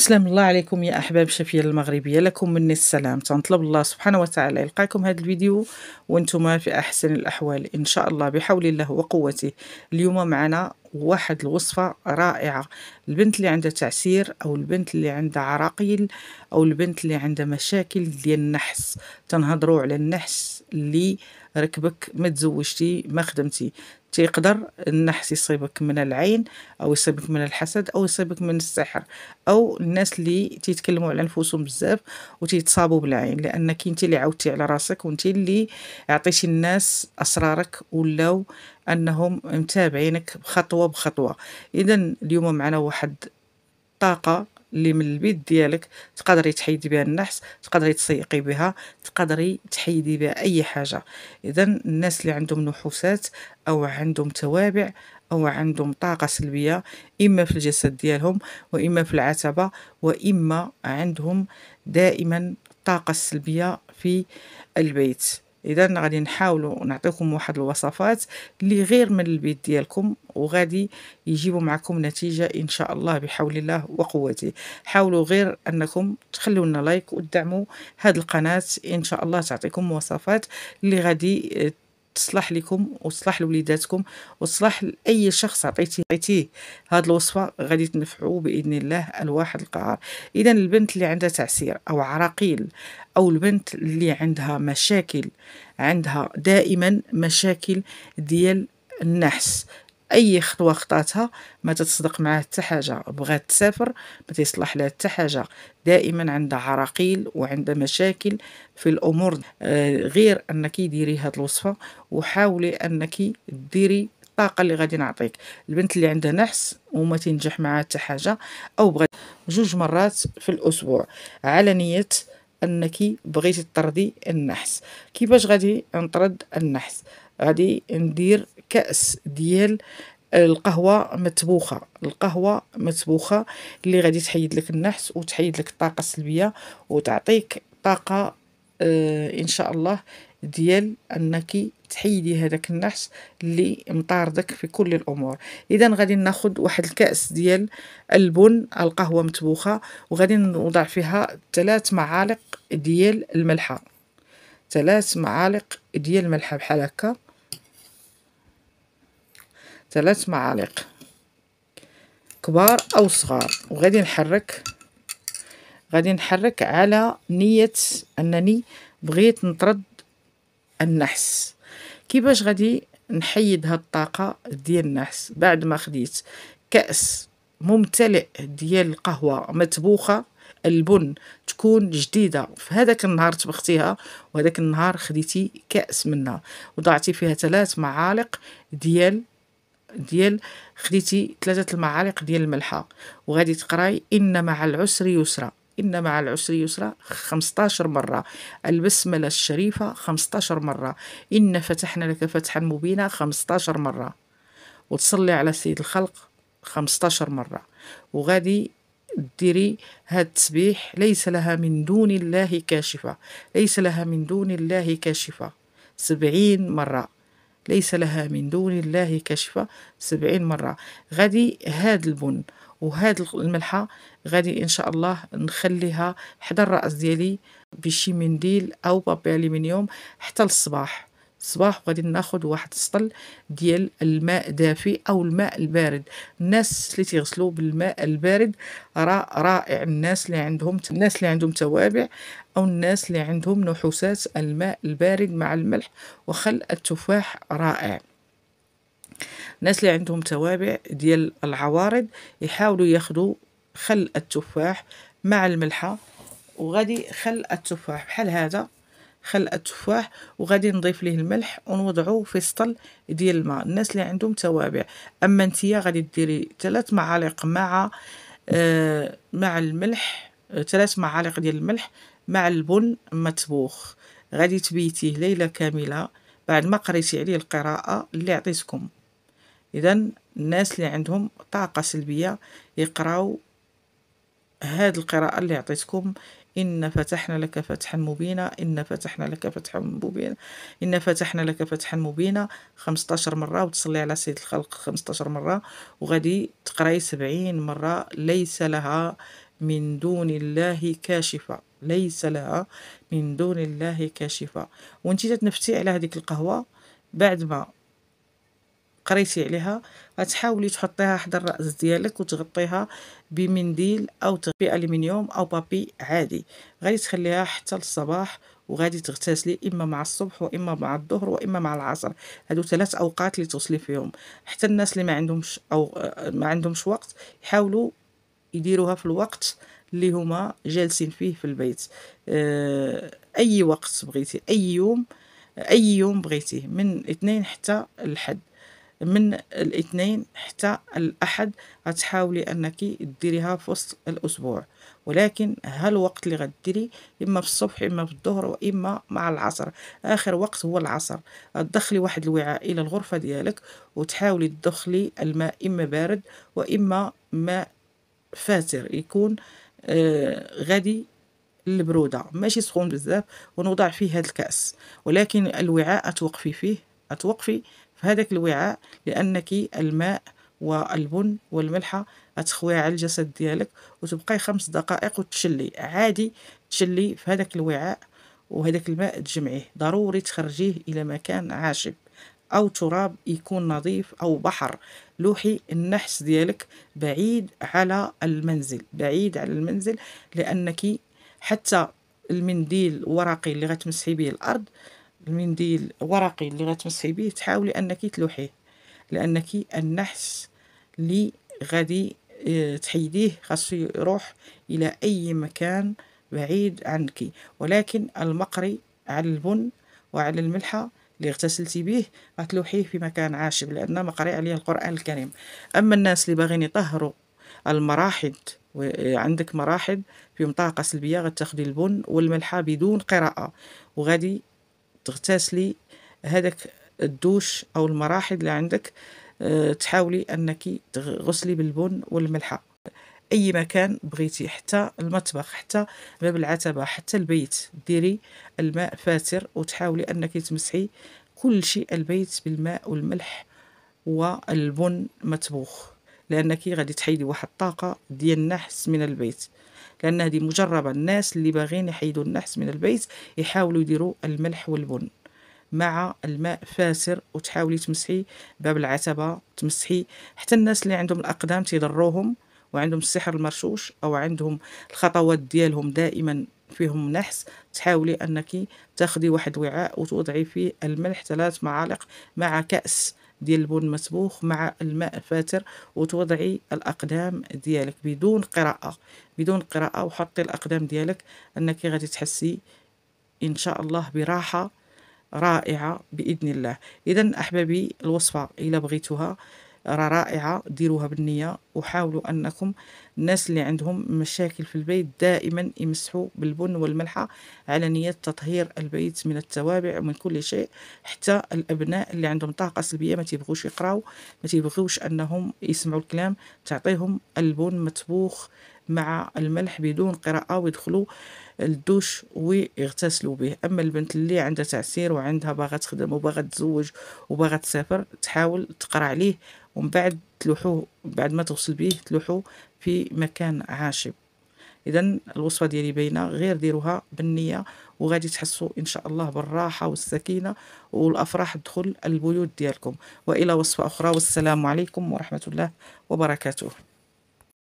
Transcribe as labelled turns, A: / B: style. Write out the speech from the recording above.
A: سلام الله عليكم يا احباب شفيه المغربيه لكم مني السلام تنطلب الله سبحانه وتعالى يلقاكم هذا الفيديو وانتم في احسن الاحوال ان شاء الله بحول الله وقوته اليوم معنا واحد الوصفه رائعه البنت اللي عندها تعسير او البنت اللي عندها عراقيل او البنت اللي عندها مشاكل ديال النحس تنهضروا على النحس اللي ركبك ما تزوجتي ما خدمتي تيقدر النحس يصيبك من العين او يصيبك من الحسد او يصيبك من السحر او الناس اللي تيتكلموا على نفوسهم بزاف وتيتصابوا بالعين لانك انت اللي عاودتي على راسك وانت اللي عطيتي الناس اسرارك ولاو انهم متابعينك بخطوه بخطوه اذا اليوم معنا واحد طاقه اللي من البيت ديالك تقدري تحيدي بها النحس تقدري تسيقي بها تقدري تحيدي بها اي حاجه اذا الناس اللي عندهم نحوسات او عندهم توابع او عندهم طاقه سلبيه اما في الجسد ديالهم واما في العتبه واما عندهم دائما الطاقه السلبيه في البيت اذا غادي نحاولوا نعطيكم واحد الوصفات اللي غير من البيت ديالكم وغادي يجيبوا معكم نتيجه ان شاء الله بحول الله وقوته حاولوا غير انكم تخلوا لنا لايك وتدعموا هاد القناه ان شاء الله تعطيكم وصفات اللي غادي تصلح لكم وتصلح لوليداتكم وتصلح لاي شخص عطيتيه عطيتيه هاد الوصفه غادي تنفعوا باذن الله الواحد القهار اذا البنت اللي عندها تعسير او عراقيل او البنت اللي عندها مشاكل عندها دائما مشاكل ديال النحس اي خطوه خطاتها ما تتصدق معاه حتى حاجه بغات تسافر ما تيصلح لها حتى حاجه دائما عندها عراقيل وعندها مشاكل في الامور آه، غير انك ديري هاد الوصفه وحاولي انك ديري الطاقه اللي غادي نعطيك البنت اللي عندها نحس وما تنجح معها حتى حاجه او بغات جوج مرات في الاسبوع على نيه انك بغيتي تطردي النحس كيفاش غادي نطرد النحس غادي ندير كأس ديال القهوه مطبوخه القهوه مطبوخه اللي غادي تحيد لك النحس وتحيد لك الطاقه السلبيه وتعطيك طاقه آه ان شاء الله ديال انك تحيدي هذاك النحس اللي مطاردك في كل الامور اذا غادي ناخذ واحد الكاس ديال البن القهوه مطبوخه وغادي نوضع فيها ثلاث معالق ديال الملحه ثلاث معالق ديال الملحه بحال هكا ثلاث معالق كبار او صغار وغادي نحرك غادي نحرك على نية انني بغيت نطرد النحس كيفاش غادي نحيد هاد الطاقة ديال النحس بعد ما خديت كأس ممتلئ ديال القهوة مطبوخة البن تكون جديدة في هذاك النهار طبختيها وهذاك النهار خديتي كأس منها وضعتي فيها ثلاث معالق ديال ديال خديتي ثلاثه المعالق ديال الملحه وغادي تقراي ان مع العسر يسرا إن مع العسر يسرا 15 مرة البسملة الشريفة 15 مرة إن فتحنا لك فتحا مبينا 15 مرة وتصلي على سيد الخلق 15 مرة وغادي ديري هاد التسبيح ليس لها من دون الله كاشفة ليس لها من دون الله كاشفة سبعين مرة ليس لها من دون الله كشفة سبعين مرة غادي هاد البن وهاد الملحة غادي إن شاء الله نخليها حدا الرأس ديالي بشي منديل أو بابي ألمنيوم حتى الصباح الصباح وغادي ناخذ واحد السطل ديال الماء دافي او الماء البارد الناس اللي تيغسلوا بالماء البارد راه رائع الناس اللي عندهم الناس اللي عندهم توابع او الناس اللي عندهم نحوسات الماء البارد مع الملح وخل التفاح رائع الناس اللي عندهم توابع ديال العوارض يحاولوا ياخذوا خل التفاح مع الملحه وغادي خل التفاح بحال هذا خل التفاح وغادي نضيف ليه الملح ونوضعه في سطل ديال الماء الناس اللي عندهم توابع اما نتيا غادي ديري ثلاث معالق مع آه مع الملح ثلاث معالق ديال الملح مع البن مطبوخ غادي تبيتيه ليله كامله بعد ما قريتي عليه القراءه اللي عطيتكم اذا الناس اللي عندهم طاقه سلبيه يقراو هاد القراءة اللي عطيتكم إن فتحنا لك فتحا مبينا إن فتحنا لك فتحا مبينا إن فتحنا لك فتحا مبينا 15 مرة وتصلي على سيد الخلق 15 مرة وغادي تقراي 70 مرة ليس لها من دون الله كاشفة ليس لها من دون الله كاشفة وانتي تتنفسي على هذيك القهوة بعد ما قريتي عليها غتحاولي تحطيها حدا الراس ديالك وتغطيها بمنديل او تغطي الومنيوم او بابي عادي غادي تخليها حتى للصباح وغادي تغتسلي اما مع الصبح واما مع الظهر واما مع العصر هادو ثلاث اوقات اللي تغسلي فيهم حتى الناس اللي ما عندهمش او ما عندهمش وقت يحاولوا يديروها في الوقت اللي هما جالسين فيه في البيت آه، اي وقت بغيتي اي يوم اي يوم بغيتيه من اثنين حتى الحد من الاثنين حتى الاحد غتحاولي انك ديريها في وسط الاسبوع ولكن ها الوقت اللي غديري اما في الصبح اما في الظهر واما مع العصر اخر وقت هو العصر تدخلي واحد الوعاء الى الغرفه ديالك وتحاولي تدخلي الماء اما بارد واما ماء فاتر يكون آه غادي البروده ماشي سخون بزاف ونوضع فيه هذا الكاس ولكن الوعاء اتوقفي فيه اتوقفي في هذاك الوعاء لانك الماء والبن والملحه غتخويها على الجسد ديالك وتبقاي خمس دقائق وتشلي عادي تشلي في هذاك الوعاء وهذاك الماء تجمعيه ضروري تخرجيه الى مكان عاشب او تراب يكون نظيف او بحر لوحي النحس ديالك بعيد على المنزل بعيد على المنزل لانك حتى المنديل الورقي اللي غتمسحي به الارض المنديل ورقي اللي غتمسحي به تحاولي انك تلوحيه لانك النحس اللي غادي آه، تحيديه خاصو يروح الى اي مكان بعيد عنك ولكن المقري على البن وعلى الملحه اللي اغتسلتي به غتلوحيه في مكان عاشب لان مقري عليه القران الكريم اما الناس اللي باغين يطهروا المراحض آه، عندك مراحل في طاقه سلبيه غتاخدي البن والملحه بدون قراءه وغادي تغتسلي هذاك الدوش او المراحل اللي عندك آه، تحاولي انك تغسلي بالبن والملحه اي مكان بغيتي حتى المطبخ حتى باب العتبه حتى البيت ديري الماء فاتر وتحاولي انك تمسحي كل شيء البيت بالماء والملح والبن مطبوخ لانك غادي تحيدي واحد الطاقه ديال النحس من البيت لأن هذه مجربة الناس اللي باغيين يحيدوا النحس من البيت يحاولوا يديروا الملح والبن مع الماء فاسر وتحاولي تمسحي باب العتبة تمسحي حتى الناس اللي عندهم الأقدام تضروهم وعندهم السحر المرشوش أو عندهم الخطوات ديالهم دائما فيهم نحس تحاولي انك تاخدي واحد الوعاء وتوضعي فيه الملح ثلاث معالق مع كاس ديال البن مسبوخ مع الماء الفاتر وتوضعي الاقدام ديالك بدون قراءه بدون قراءه وحطي الاقدام ديالك انك غادي تحسي ان شاء الله براحه رائعه باذن الله اذا احبابي الوصفه الا بغيتوها راه رائعه ديروها بالنيه وحاولوا انكم الناس اللي عندهم مشاكل في البيت دائما يمسحوا بالبن والملحه على نيه تطهير البيت من التوابع ومن كل شيء حتى الابناء اللي عندهم طاقه سلبيه ما تيبغوش يقراو ما تيبغوش انهم يسمعوا الكلام تعطيهم البن مطبوخ مع الملح بدون قراءه ويدخلوا الدوش ويغتسلوا به اما البنت اللي عندها تعسير وعندها باغا تخدم وباغا تزوج وباغا تسافر تحاول تقرا عليه ومن بعد تلوحوه بعد ما تغسل بيه تلوحوه في مكان عاشب اذا الوصفه ديالي باينه غير ديروها بالنيه وغادي تحسوا ان شاء الله بالراحه والسكينه والافراح تدخل البيوت ديالكم والى وصفه اخرى والسلام عليكم ورحمه الله وبركاته